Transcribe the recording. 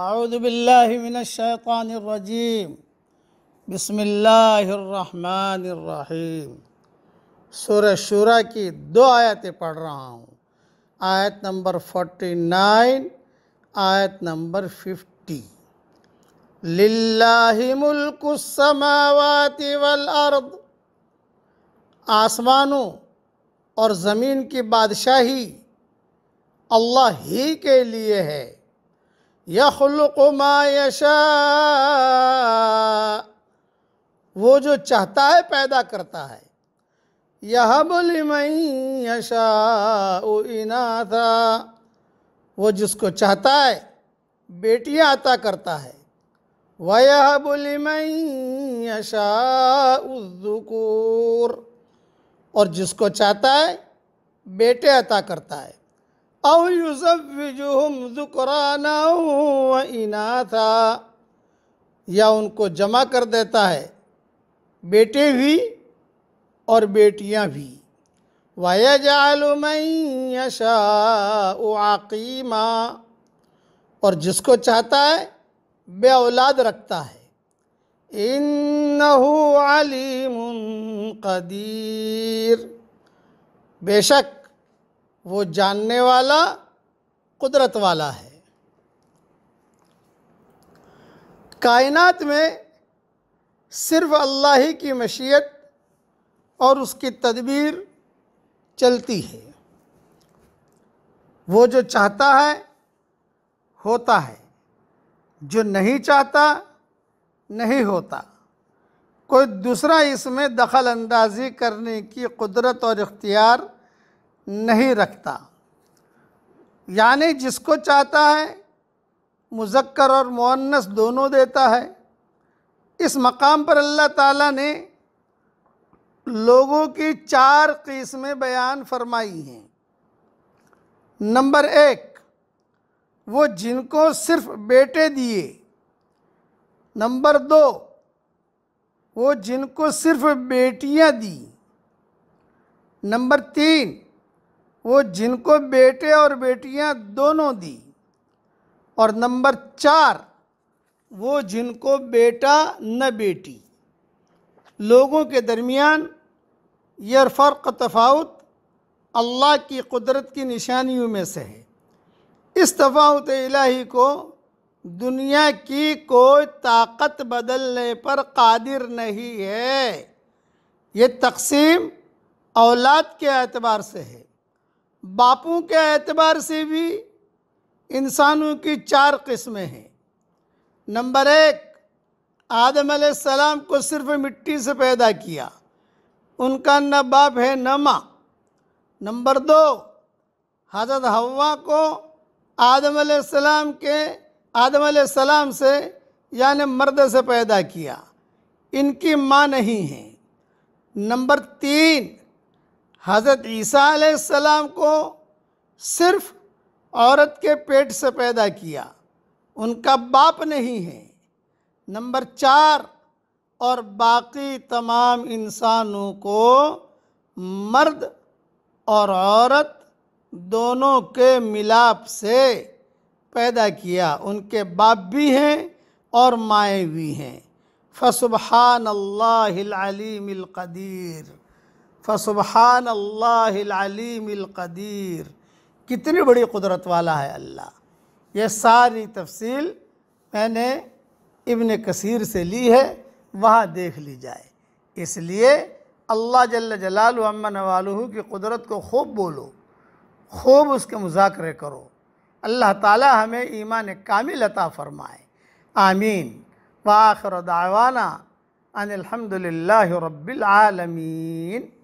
आउदबिल्लिमिनशैतानरजीम बसमीम सुर शुरा की दो आयतें पढ़ रहा हूँ आयत नंबर फोर्टी नाइन आयत नंबर फिफ्टी लिल्लाहि मुल्कुस्समावाति वल अर्द आसमानों और ज़मीन की बादशाही अल्लाह ही के लिए है यखलुक मायशा वो जो चाहता है पैदा करता है यह बुलिमई यशा था वो जिसको चाहता है बेटियां अता करता है वह बुलिमई यशा उजुकूर और जिसको चाहता है बेटे अता करता है अव युसविजुहम ज़ुकराना व इनाथा या उनको जमा कर देता है बेटे भी और बेटियां भी वयजालमयशा आकीमा और जिसको चाहता है बे औलाद रखता है इन्नहु अलीम कदीर बेशक वो जानने वाला कुदरत वाला है कायनात में सिर्फ अल्लाह ही की मशीयत और उसकी तदबीर चलती है वो जो चाहता है होता है जो नहीं चाहता नहीं होता कोई दूसरा इसमें दखल अंदाजी करने की कुदरत और इख्तियार नहीं रखता यानी जिसको चाहता है मुजक्कर और मुन्नस दोनों देता है इस मकाम पर अल्लाह ताला ने लोगों की चार किस्में बयान फरमाई हैं नंबर एक वो जिनको सिर्फ बेटे दिए नंबर दो वो जिनको सिर्फ बेटियां दी नंबर तीन वो जिनको बेटे और बेटियां दोनों दी और नंबर चार वो जिनको बेटा न बेटी लोगों के दरमियान यह फ़र्क तफावत अल्लाह की कुदरत की निशानियों में से है इस तफावत इलाही को दुनिया की कोई ताकत बदलने पर कादिर नहीं है ये तकसीम औलाद के एतबार से है बापों के एतबार से भी इंसानों की चार किस्में हैं नंबर एक आदम सलाम को सिर्फ मिट्टी से पैदा किया उनका न बाप है न माँ नंबर दो हजरत हवा को आदम सलाम के आदम सलाम से यानि मर्द से पैदा किया इनकी माँ नहीं है नंबर तीन हज़रत ईसा को सिर्फ औरत के पेट से पैदा किया उनका बाप नहीं है नंबर चार और बाकी तमाम इंसानों को मर्द और औरत दोनों के मिलाप से पैदा किया उनके बाप भी हैं और माएँ भी हैं फसुबहान फ़सुबहान अल्लामीक़दीर कितनी बड़ी कुदरत वाला है अल्लाह यह सारी तफसील मैंने इबन कसीर से ली है वहाँ देख ली जाए इसलिए अल्लाह जल जलाल अमन वालू की कुदरत को खूब बोलो खूब उसके मुजाकरे करो अल्लाह ताला हमें ईमान कामिल अता फ़रमाए आमीन वाखर दावाना अनिलहमदिल्ला रब्बिलआलमीन